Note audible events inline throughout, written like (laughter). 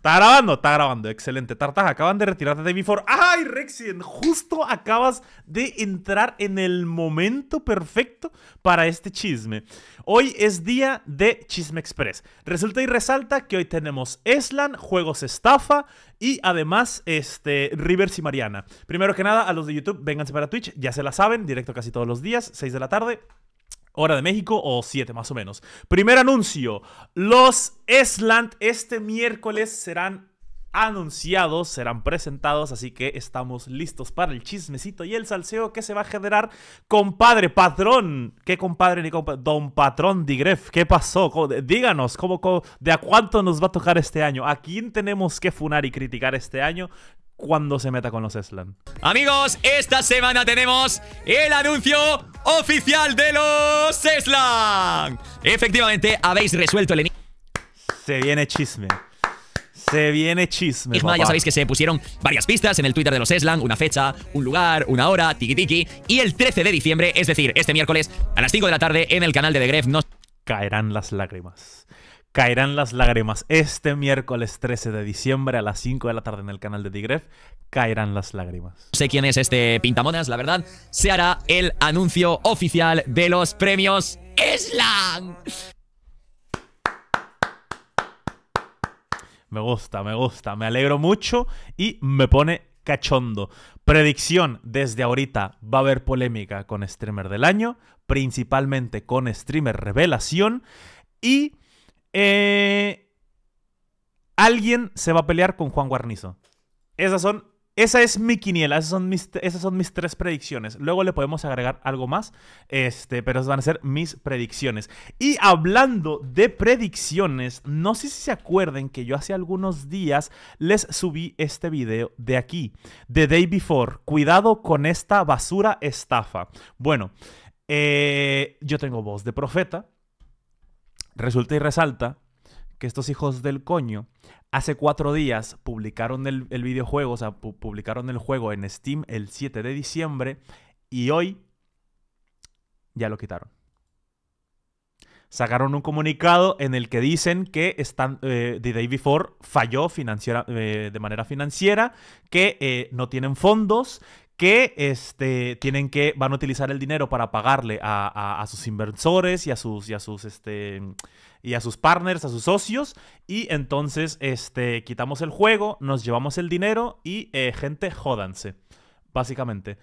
¿Está grabando? Está grabando. Excelente. Tartas, acaban de retirarte de Before. ¡Ay, Rexien! Justo acabas de entrar en el momento perfecto para este chisme. Hoy es día de Chisme Express. Resulta y resalta que hoy tenemos Eslan, Juegos Estafa y además este, Rivers y Mariana. Primero que nada, a los de YouTube, vénganse para Twitch. Ya se la saben, directo casi todos los días, 6 de la tarde hora de México o 7 más o menos. Primer anuncio, los Esland este miércoles serán anunciados, serán presentados, así que estamos listos para el chismecito y el salseo que se va a generar. Compadre, patrón, ¿qué compadre ni Don Patrón Digref, ¿qué pasó? Díganos, ¿cómo, de a cuánto nos va a tocar este año? ¿A quién tenemos que funar y criticar este año? cuando se meta con los Esland, Amigos, esta semana tenemos el anuncio oficial de los Slang Efectivamente, habéis resuelto el Se viene chisme. Se viene chisme. Es ya sabéis que se pusieron varias pistas en el Twitter de los Eslan, una fecha, un lugar, una hora, tiki tiki. Y el 13 de diciembre, es decir, este miércoles, a las 5 de la tarde, en el canal de The Gref, nos caerán las lágrimas. Caerán las lágrimas. Este miércoles 13 de diciembre a las 5 de la tarde en el canal de Digref caerán las lágrimas. No sé quién es este pintamonas, la verdad. Se hará el anuncio oficial de los premios Slam. Me gusta, me gusta, me alegro mucho y me pone cachondo. Predicción, desde ahorita va a haber polémica con streamer del año, principalmente con streamer revelación y eh, alguien se va a pelear con Juan Guarnizo. Esas son, esa es mi quiniela, esas son mis, esas son mis tres predicciones. Luego le podemos agregar algo más, este, pero esas van a ser mis predicciones. Y hablando de predicciones, no sé si se acuerden que yo hace algunos días les subí este video de aquí, The Day Before. Cuidado con esta basura estafa. Bueno, eh, yo tengo voz de profeta. Resulta y resalta que estos hijos del coño hace cuatro días publicaron el, videojuego, o sea, publicaron el juego en Steam el 7 de diciembre y hoy ya lo quitaron. Sacaron un comunicado en el que dicen que están, eh, The Day Before falló eh, de manera financiera, que eh, no tienen fondos, que este, tienen que, van a utilizar el dinero para pagarle a, sus inversores y a sus, y a sus, este, y a sus partners, a sus socios. Y entonces, este, quitamos el juego, nos llevamos el dinero y eh, gente, jódanse, básicamente.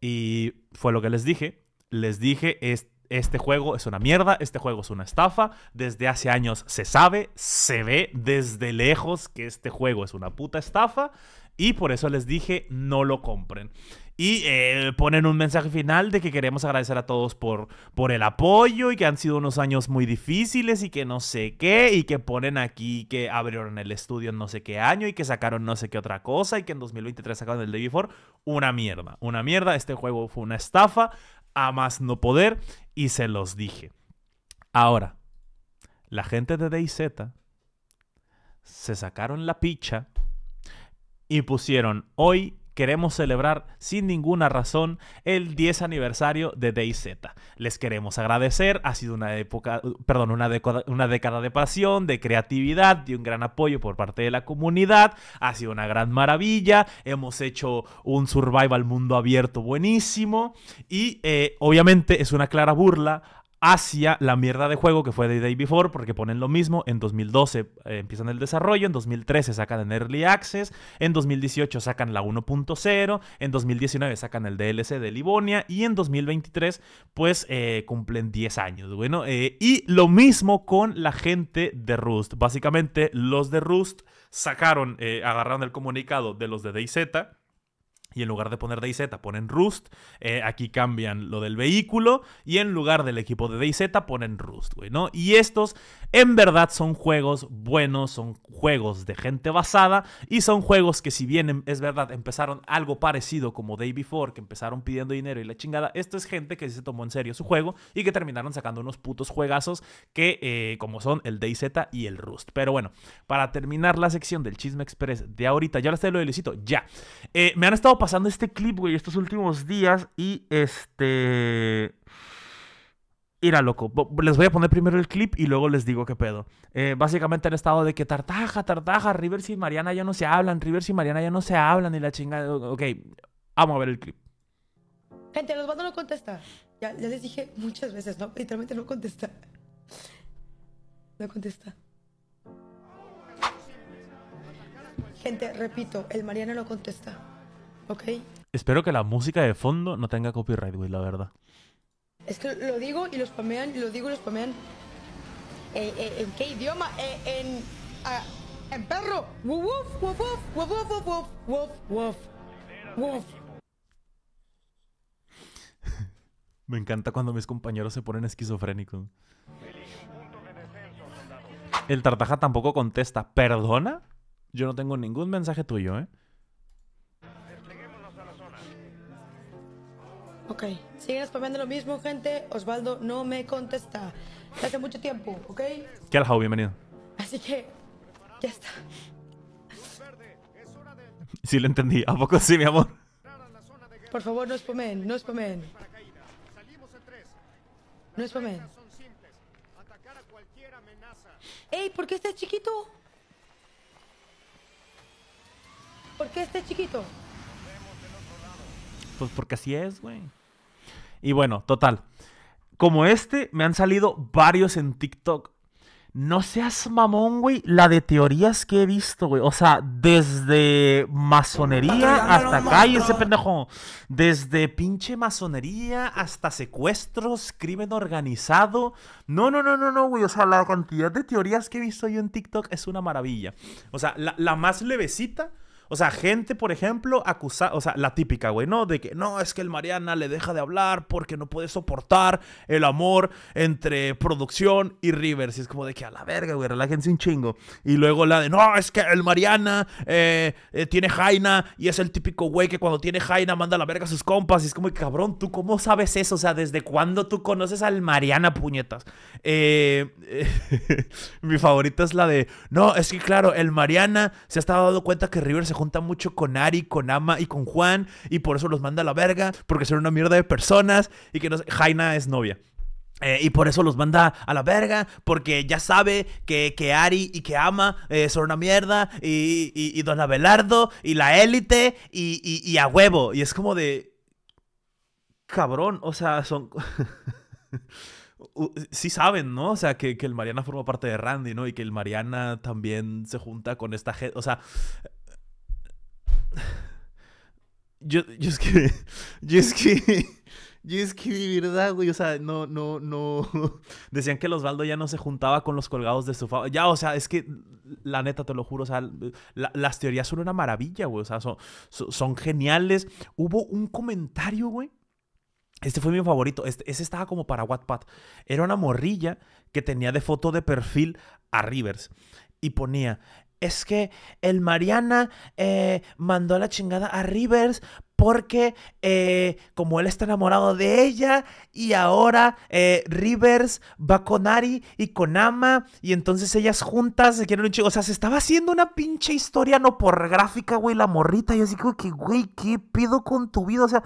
Y fue lo que les dije. Les dije, este juego es una mierda, este juego es una estafa. Desde hace años se sabe, se ve desde lejos que este juego es una puta estafa. Y por eso les dije, no lo compren. Y eh, ponen un mensaje final de que queremos agradecer a todos por, por el apoyo y que han sido unos años muy difíciles y que no sé qué y que ponen aquí que abrieron el estudio en no sé qué año y que sacaron no sé qué otra cosa y que en 2023 sacaron el Day Before. Una mierda, una mierda. Este juego fue una estafa a más no poder y se los dije. Ahora, la gente de DayZ se sacaron la picha y pusieron hoy queremos celebrar sin ninguna razón el 10 aniversario de DayZ. Les queremos agradecer, ha sido una época, perdón, una, década, una década de pasión, de creatividad, de un gran apoyo por parte de la comunidad, ha sido una gran maravilla, hemos hecho un survival mundo abierto buenísimo y eh, obviamente es una clara burla hacia la mierda de juego que fue de Day Before, porque ponen lo mismo, en 2012 eh, empiezan el desarrollo, en 2013 sacan el Early Access, en 2018 sacan la 1.0, en 2019 sacan el DLC de Livonia y en 2023 pues eh, cumplen 10 años, bueno, eh, y lo mismo con la gente de Rust, básicamente los de Rust sacaron, agarraron el comunicado de los de DayZ, y en lugar de poner DayZ, ponen Rust. Eh, aquí cambian lo del vehículo. Y en lugar del equipo de DayZ, ponen Rust, güey, ¿no? Y estos, en verdad, son juegos buenos. Son juegos de gente basada. Y son juegos que, si bien, em, es verdad, empezaron algo parecido como Day Before, que empezaron pidiendo dinero y la chingada. Esto es gente que se tomó en serio su juego. Y que terminaron sacando unos putos juegazos que, eh, como son el DayZ y el Rust. Pero bueno, para terminar la sección del Chisme Express de ahorita, ya les lo de ya. Eh, me han estado pasando este clip, güey, estos últimos días y este... a loco, les voy a poner primero el clip y luego les digo qué pedo. Eh, básicamente el estado de que Tartaja, Tartaja, Rivers y Mariana ya no se hablan, Rivers y Mariana ya no se hablan ni la chingada... Ok, vamos a ver el clip. Gente, los van no contestar. Ya, les dije muchas veces, ¿no? Literalmente no contesta. No contesta. Gente, repito, el Mariana no contesta. Ok. Espero que la música de fondo no tenga copyright, güey, la verdad. Es que lo digo y lo spamean, lo digo y lo spamean. Eh, eh, ¿En qué idioma? Eh, ah, en. perro. Woof, woof, woof, woof, woof, woof, (laughs) Me encanta cuando mis compañeros se ponen esquizofrénicos. El tartaja tampoco contesta. ¿Perdona? Yo no tengo ningún mensaje tuyo, ¿eh? Ok, siguen spameando lo mismo, gente. Osvaldo no me contesta. Hace mucho tiempo, ¿ok? ¿Qué Bienvenido. Así que, ya está. Si lo entendí. ¿A poco sí, mi amor? Por favor, no spamen, no spamen. No spamen. ¡Ey! ¿Por qué estás chiquito? ¿Por qué estás chiquito? Pues porque así es, güey. Y bueno, total. Como este, me han salido varios en TikTok. No seas mamón, güey, la de teorías que he visto, güey. O sea, desde masonería hasta calle, ese pendejo. Desde pinche masonería hasta secuestros, crimen organizado. No, no, no, no, no, güey. O sea, la cantidad de teorías que he visto yo en TikTok es una maravilla. O sea, la, la más levecita o sea, gente, por ejemplo, acusa, o sea, la típica, güey, ¿no? De que no, es que el Mariana le deja de hablar porque no puede soportar el amor entre producción y Rivers. Y es como de que a la verga, güey, relájense un chingo. Y luego la de, no, es que el Mariana eh, eh, tiene Jaina y es el típico güey que cuando tiene Jaina manda a la verga a sus compas. Y es como, cabrón, ¿tú cómo sabes eso? O sea, ¿desde cuándo tú conoces al Mariana, puñetas? Eh, (laughs) mi favorita es la de, no, es que claro, el Mariana se ha estado dando cuenta que Rivers junta mucho con Ari, con Ama y con Juan, y por eso los manda a la verga, porque son una mierda de personas, y que no Jaina es novia. Eh, y por eso los manda a la verga, porque ya sabe que, Ari y que Ama eh, son una mierda, y, Don Abelardo, y la élite, y, a huevo. Y es como de... Cabrón, o sea, son... (laughs) sí saben, ¿no? O sea, que, que, el Mariana forma parte de Randy, ¿no? Y que el Mariana también se junta con esta gente. O sea, (laughs) Yo, yo es que. (laughs) Yo es que. (laughs) Yo es que verdad, güey, o sea, no, no, no. Decían que los Osvaldo ya no se juntaba con los colgados de su Ya, o sea, es que, la neta, te lo juro, o sea, las teorías son una maravilla, güey, o sea, son, geniales. Hubo un comentario, güey. Este fue mi favorito. Este, ese estaba como para Wattpad. Era una morrilla que tenía de foto de perfil a Rivers. Y ponía, es que el Mariana eh, mandó a la chingada a Rivers porque eh, como él está enamorado de ella y ahora eh, Rivers va con Ari y con Ama y entonces ellas juntas se quieren un chico. O sea, se estaba haciendo una pinche historia no por gráfica, güey, la morrita. Y así como que, güey, ¿qué pido con tu vida? O sea,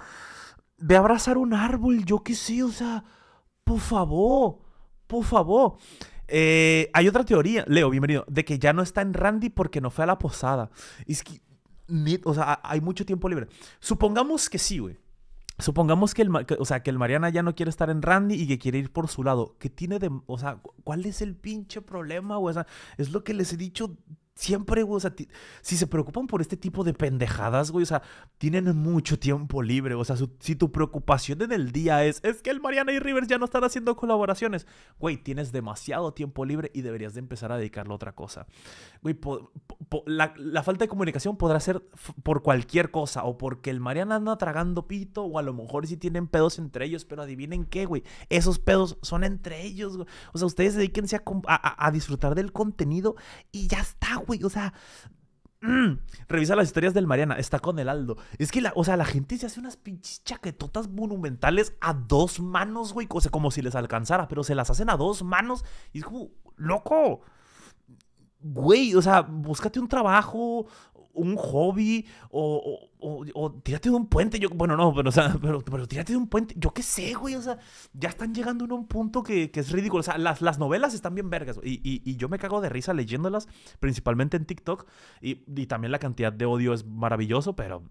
ve a abrazar un árbol, yo qué sé, o sea, por favor, por favor. Eh, hay otra teoría, Leo, bienvenido, de que ya no está en Randy porque no fue a la posada. Es que, o sea, hay mucho tiempo libre. Supongamos que sí, güey. Supongamos que el, o sea, que el Mariana ya no quiere estar en Randy y que quiere ir por su lado. ¿Qué tiene de.? O sea, ¿cuál es el pinche problema, güey? O es lo que les he dicho Siempre, güey, o sea, si se preocupan por este tipo de pendejadas, güey, o sea, tienen mucho tiempo libre. O sea, si tu preocupación en el día es, es que el Mariana y Rivers ya no están haciendo colaboraciones, güey, tienes demasiado tiempo libre y deberías de empezar a dedicarlo a otra cosa. Güey, la, falta de comunicación podrá ser por cualquier cosa, o porque el Mariana anda tragando pito, o a lo mejor si tienen pedos entre ellos, pero adivinen qué, güey, esos pedos son entre ellos, güey. O sea, ustedes dedíquense a, a, a disfrutar del contenido y ya está, güey, o sea, mm, Revisa las historias del Mariana, está con el Aldo. Es que, la, o sea, la gente se hace unas pinches chaquetotas monumentales a dos manos, güey. O sea, como si les alcanzara, pero se las hacen a dos manos. Y es como, loco, güey, o sea, búscate un trabajo, un hobby o, o, tírate de un puente. Yo, bueno, no, pero, tírate de un puente. Yo qué sé, güey. O sea, ya están llegando a un punto que, es ridículo. O sea, las, las novelas están bien vergas. Y, yo me cago de risa leyéndolas, principalmente en TikTok. Y, y también la cantidad de odio es maravilloso, pero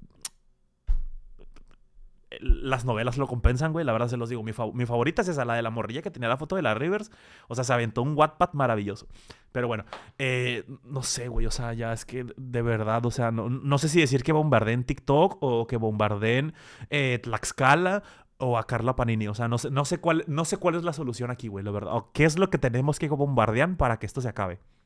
las novelas lo compensan, güey. La verdad se los digo. Mi, favorita es esa, la de la morrilla que tenía la foto de la Rivers. O sea, se aventó un Wattpad maravilloso. Pero bueno, eh, no sé, güey. O sea, ya es que de verdad, o sea, no, sé si decir que bombardeen TikTok o que bombardeen eh, Tlaxcala o a Carla Panini. O sea, no sé, no sé, cuál, no sé cuál es la solución aquí, güey, la verdad. O qué es lo que tenemos que bombardear para que esto se acabe.